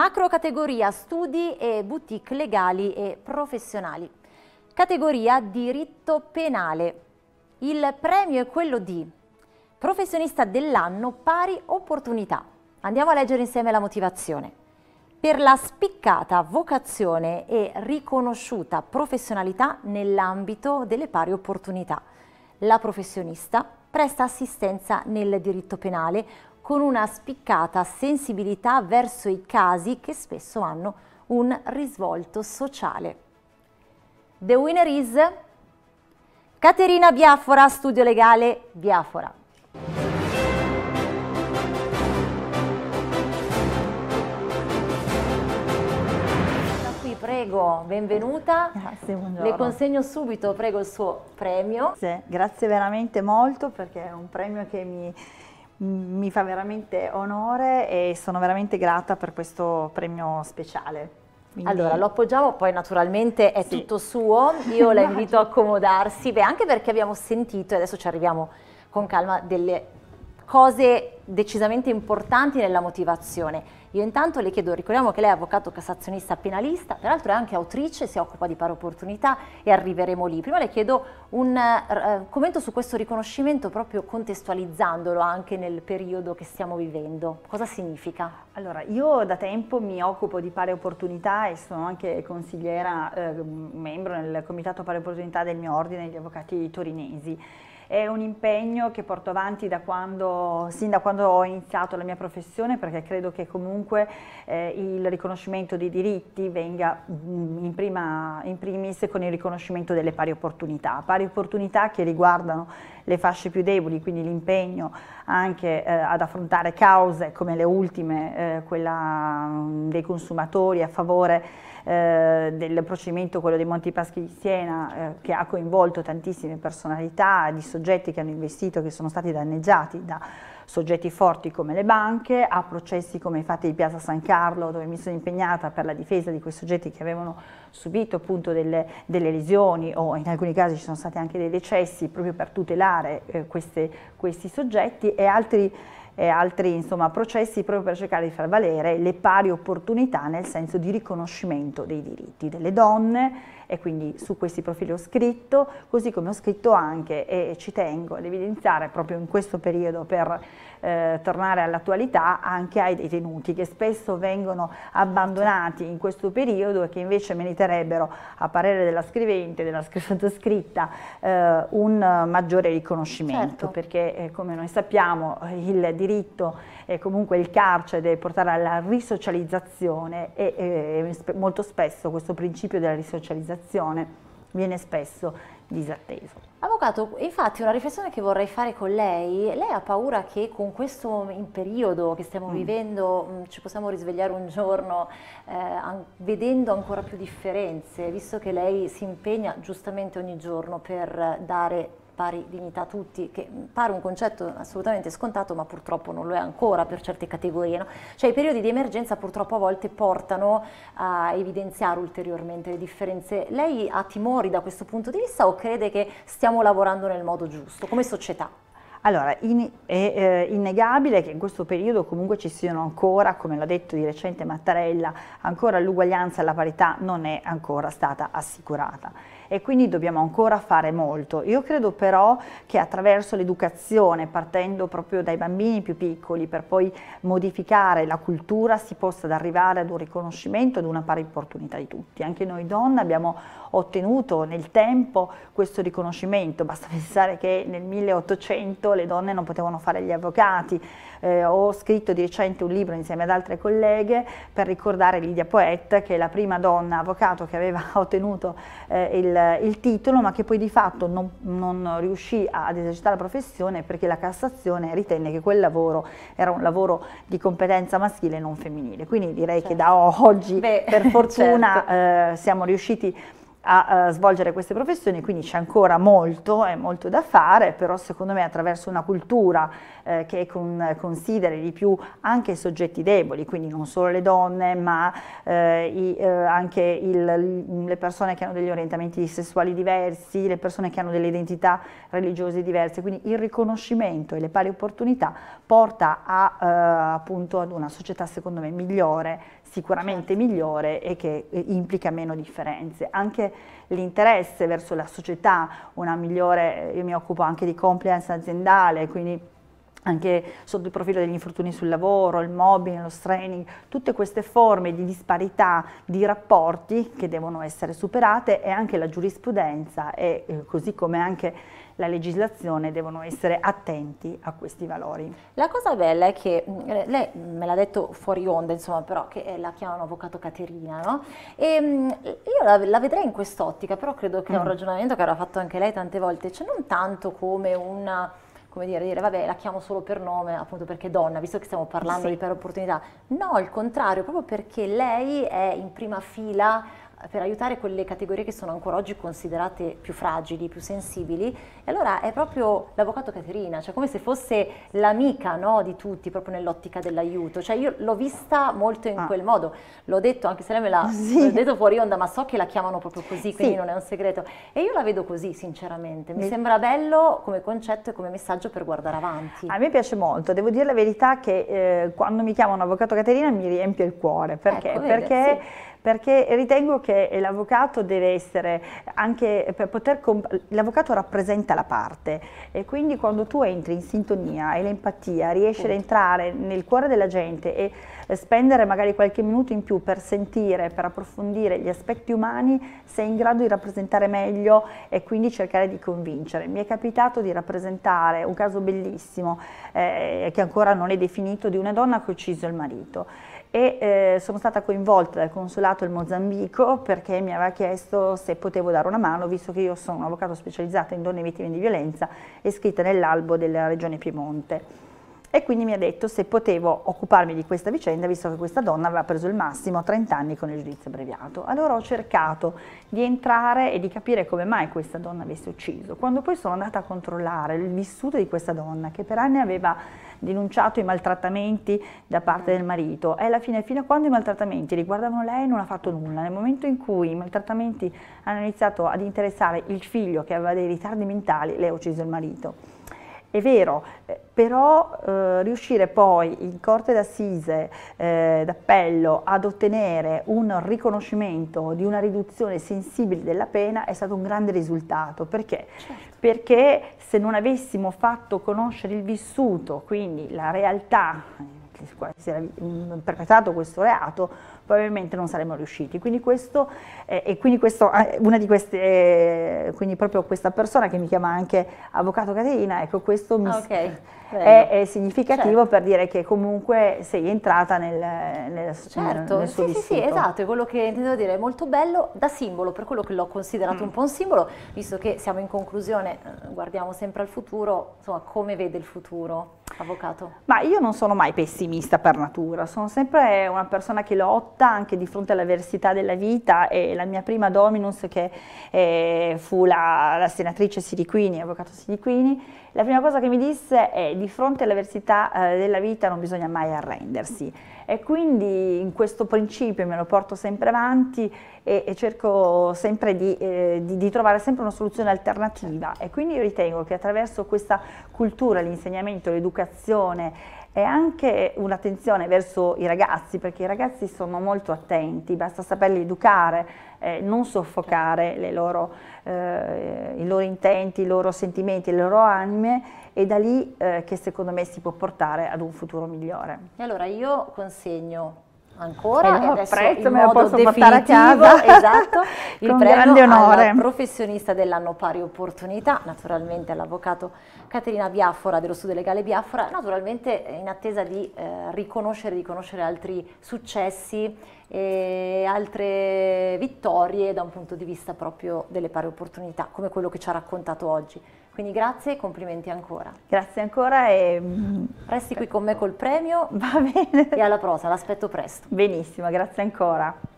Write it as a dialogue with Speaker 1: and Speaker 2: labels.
Speaker 1: Macro categoria studi e boutique legali e professionali. Categoria diritto penale. Il premio è quello di professionista dell'anno pari opportunità. Andiamo a leggere insieme la motivazione. Per la spiccata vocazione e riconosciuta professionalità nell'ambito delle pari opportunità. La professionista presta assistenza nel diritto penale, con una spiccata sensibilità verso i casi che spesso hanno un risvolto sociale. The winner is Caterina Biafora, studio legale Biafora. prego, benvenuta. Grazie, buongiorno. Le consegno
Speaker 2: subito, prego, il suo premio. Sì, grazie veramente molto perché è un premio che mi mi fa veramente onore e sono veramente grata per questo premio speciale. Quindi... Allora, lo appoggiamo, poi naturalmente è sì. tutto suo,
Speaker 1: io la invito a accomodarsi, beh, anche perché abbiamo sentito, e adesso ci arriviamo con calma, delle cose decisamente importanti nella motivazione. Io intanto le chiedo, ricordiamo che lei è avvocato cassazionista penalista, peraltro è anche autrice, si occupa di pari opportunità e arriveremo lì. Prima le chiedo un eh, eh, commento su questo riconoscimento proprio
Speaker 2: contestualizzandolo anche nel periodo che stiamo vivendo. Cosa significa? Allora, io da tempo mi occupo di pari opportunità e sono anche consigliera, eh, membro nel comitato pari opportunità del mio ordine, gli avvocati torinesi. È un impegno che porto avanti da quando, sin da quando ho iniziato la mia professione perché credo che comunque eh, il riconoscimento dei diritti venga mm, in, prima, in primis con il riconoscimento delle pari opportunità, pari opportunità che riguardano le fasce più deboli, quindi l'impegno anche eh, ad affrontare cause come le ultime, eh, quella mm, dei consumatori a favore eh, del procedimento, quello dei Monti Paschi di Siena, eh, che ha coinvolto tantissime personalità di soggetti che hanno investito, che sono stati danneggiati da soggetti forti come le banche, a processi come i fatti di Piazza San Carlo dove mi sono impegnata per la difesa di quei soggetti che avevano subito appunto delle, delle lesioni o in alcuni casi ci sono stati anche dei decessi proprio per tutelare eh, queste, questi soggetti e altri eh, altri insomma, processi proprio per cercare di far valere le pari opportunità nel senso di riconoscimento dei diritti delle donne e quindi su questi profili ho scritto, così come ho scritto anche e ci tengo ad evidenziare proprio in questo periodo per eh, tornare all'attualità anche ai detenuti che spesso vengono abbandonati in questo periodo e che invece meriterebbero a parere della scrivente, della sottoscritta, eh, un maggiore riconoscimento certo. perché eh, come noi sappiamo il diritto diritto e comunque il carcere deve portare alla risocializzazione e, e molto spesso questo principio della risocializzazione viene spesso disatteso.
Speaker 1: Avvocato, infatti una riflessione che vorrei fare con lei, lei ha paura che con questo periodo che stiamo mm. vivendo mm, ci possiamo risvegliare un giorno eh, an vedendo ancora più differenze, visto che lei si impegna giustamente ogni giorno per dare pari dignità a tutti, che pare un concetto assolutamente scontato, ma purtroppo non lo è ancora per certe categorie. No? Cioè i periodi di emergenza purtroppo a volte portano a evidenziare ulteriormente le differenze. Lei ha timori da questo punto di vista o crede che stiamo lavorando nel modo giusto come società?
Speaker 2: Allora, in, è eh, innegabile che in questo periodo comunque ci siano ancora, come l'ha detto di recente Mattarella, ancora l'uguaglianza e la parità non è ancora stata assicurata e quindi dobbiamo ancora fare molto. Io credo però che attraverso l'educazione, partendo proprio dai bambini più piccoli, per poi modificare la cultura, si possa arrivare ad un riconoscimento, ad una pari opportunità di tutti. Anche noi donne abbiamo ottenuto nel tempo questo riconoscimento, basta pensare che nel 1800 le donne non potevano fare gli avvocati, eh, ho scritto di recente un libro insieme ad altre colleghe per ricordare Lidia Poet che è la prima donna avvocato che aveva ottenuto eh, il il, titolo ma che poi di fatto non, non, riuscì ad esercitare la professione perché la Cassazione ritenne che quel lavoro era un lavoro di competenza maschile e non femminile. Quindi direi certo. che da oggi Beh, per fortuna certo. eh, siamo riusciti a a uh, svolgere queste professioni, quindi c'è ancora molto, è molto da fare, però secondo me attraverso una cultura eh, che con, consideri di più anche i soggetti deboli, quindi non solo le donne, ma eh, i, eh, anche il, le persone che hanno degli orientamenti sessuali diversi, le persone che hanno delle identità religiose diverse, quindi il riconoscimento e le pari opportunità porta a, eh, appunto ad una società secondo me migliore sicuramente certo. migliore e che eh, implica meno differenze. Anche l'interesse verso la società, una migliore, eh, io mi occupo anche di compliance aziendale, quindi anche sotto il profilo degli infortuni sul lavoro, il mobbing, lo straining, tutte queste forme di disparità di rapporti che devono essere superate e anche la giurisprudenza e eh, così come anche la legislazione devono essere attenti a questi valori. La cosa bella è che
Speaker 1: mm, eh, lei
Speaker 2: me l'ha detto fuori onda, insomma, però
Speaker 1: che eh, la chiamano avvocato Caterina, no? E mm, io la, la vedrei in quest'ottica, però credo che è un mm. ragionamento che avrà fatto anche lei tante volte, cioè non tanto come una come dire, dire vabbè la chiamo solo per nome appunto perché è donna, visto che stiamo parlando sì. di per opportunità. No, il contrario, proprio perché lei è in prima fila per aiutare quelle categorie che sono ancora oggi considerate più fragili, più sensibili. E allora è proprio l'avvocato Caterina, cioè come se fosse l'amica no, di tutti, proprio nell'ottica dell'aiuto. Cioè io l'ho vista molto in ah. quel modo, l'ho detto anche se lei me l'ha sì. detto fuori onda, ma so che la chiamano proprio così, quindi sì. non è un segreto. E io la vedo così, sinceramente. Mi, Mi sembra bello come concetto e come messaggio per guardare
Speaker 2: avanti. A me piace molto, devo dire la verità che eh, quando mi chiamano avvocato Caterina mi riempie il cuore, ecco, perché? Ecco, vede, perché, sì. perché ritengo che che l'avvocato deve essere anche per poter l'avvocato rappresenta la parte e quindi quando tu entri in sintonia e l'empatia riesci Punto. ad certo. entrare nel cuore della gente e eh, spendere magari qualche minuto in più per sentire, per approfondire gli aspetti umani, sei in grado di rappresentare meglio e quindi cercare di convincere. Mi è capitato di rappresentare un caso bellissimo eh, che ancora non è definito di una donna che ha ucciso il marito e eh, sono stata coinvolta dal consolato del Mozambico perché mi aveva chiesto se potevo dare una mano, visto che io sono un avvocato specializzato in donne vittime di violenza e scritta nell'albo della regione Piemonte e quindi mi ha detto se potevo occuparmi di questa vicenda visto che questa donna aveva preso il massimo a 30 anni con il giudizio abbreviato. Allora ho cercato di entrare e di capire come mai questa donna avesse ucciso. Quando poi sono andata a controllare il vissuto di questa donna che per anni aveva denunciato i maltrattamenti da parte del marito e alla fine fino a quando i maltrattamenti riguardavano lei non ha fatto nulla. Nel momento in cui i maltrattamenti hanno iniziato ad interessare il figlio che aveva dei ritardi mentali, lei ha ucciso il marito. È vero, eh, però eh, riuscire poi in corte d'assise, eh, d'appello, ad ottenere un riconoscimento di una riduzione sensibile della pena è stato un grande risultato. Perché? Certo. Perché se non avessimo fatto conoscere il vissuto, quindi la realtà, eh, si era mm, perpetrato questo reato, probabilmente non saremmo riusciti. Quindi questo, eh, e quindi questo, ah, una di queste, eh, quindi proprio questa persona che mi chiama anche avvocato Caterina, ecco questo mi ah, okay, è, è, significativo certo. per dire che comunque sei entrata nel, nel, certo, nel, nel suo sì, Sì, sì, esatto,
Speaker 1: è quello che intendo dire, è molto bello da simbolo, per quello che l'ho considerato mm. un po' un simbolo, visto che siamo in conclusione, eh, guardiamo sempre al futuro, insomma come vede il futuro? Avvocato.
Speaker 2: Ma io non sono mai pessimista per natura, sono sempre una persona che lotta adatta anche di fronte all'avversità della vita e la mia prima dominus che eh, fu la, la, senatrice Siriquini, avvocato Siriquini, la prima cosa che mi disse è di fronte all'avversità eh, della vita non bisogna mai arrendersi e quindi in questo principio me lo porto sempre avanti e, e cerco sempre di, eh, di, di, trovare sempre una soluzione alternativa e quindi ritengo che attraverso questa cultura, l'insegnamento, l'educazione e anche un'attenzione verso i ragazzi, perché i ragazzi sono molto attenti, basta saperli educare, eh, non soffocare loro, eh, i loro intenti, i loro sentimenti, le loro anime è da lì eh, che secondo me si può portare ad un futuro migliore.
Speaker 1: E allora io consegno ancora e no, adesso prezzo, in modo definitivo, a casa. esatto, il premio onore. professionista dell'anno pari opportunità, naturalmente all'avvocato Caterina Biafora dello studio legale Biafora, naturalmente in attesa di eh, riconoscere, riconoscere altri successi e altre vittorie da un punto di vista proprio delle pari opportunità, come quello che ci ha raccontato oggi. Quindi grazie e complimenti ancora. Grazie ancora e... Mm, Resti qui con me col premio. Va bene. E alla prosa, l'aspetto presto. Benissimo,
Speaker 2: grazie ancora.